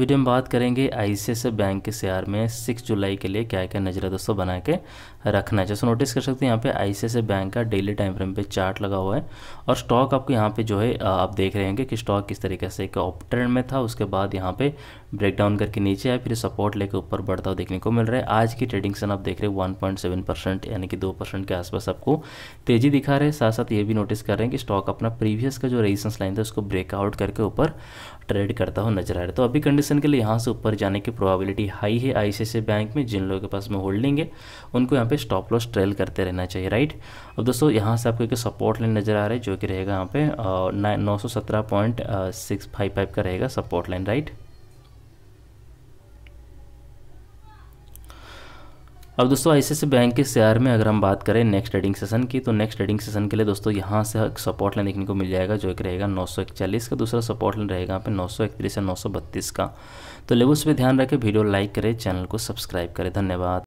video में बात करेंगे आई बैंक के शेयर में सिक्स जुलाई के लिए क्या क्या नजर दोस्तों बना के रखना चाहिए जैसे नोटिस कर सकते हैं यहाँ पे आई बैंक का डेली टाइम फ्रेम पे चार्ट लगा हुआ है और स्टॉक आपको यहाँ पे जो है आप देख रहे होंगे कि स्टॉक किस तरीके से एक ऑप ट्रेंड में था उसके बाद यहाँ पे ब्रेक डाउन करके नीचे आया फिर सपोर्ट लेकर ऊपर बढ़ता हुआ देखने को मिल रहा है आज की ट्रेडिंग सन आप देख रहे हैं सेवन परसेंट यानी कि दो परसेंट के आसपास आपको तेजी दिखा रहे हैं साथ साथ ये भी नोटिस कर रहे हैं कि स्टॉक अपना प्रीवियस का जो रेजिस्टेंस लाइन था उसको ब्रेकआउट करके ऊपर ट्रेड करता हुआ नजर आ रहा है तो अभी कंडीशन कॉन्ग्रेगेशन के लिए यहाँ से ऊपर जाने की प्रोबेबिलिटी हाई है आई बैंक में जिन लोगों के पास में होल्डिंग है उनको यहाँ पे स्टॉप लॉस ट्रेल करते रहना चाहिए राइट अब दोस्तों यहाँ से आपको एक सपोर्ट लाइन नज़र आ रहा है जो कि रहेगा यहाँ पे नौ सौ सत्रह पॉइंट का रहेगा सपोर्ट लाइन राइट अब दोस्तों ऐसे से बैंक के शेयर में अगर हम बात करें नेक्स्ट ट्रेडिंग सेशन की तो नेक्स्ट ट्रेडिंग सेशन के लिए दोस्तों यहाँ से एक सपोर्ट लाइन देखने को मिल जाएगा जो एक रहेगा नौ का दूसरा सपोर्ट लाइन रहेगा यहाँ पे नौ या बत्तीस का तो लेवल्स पे ध्यान रखें वीडियो लाइक करें चैनल को सब्सक्राइब करें धन्यवाद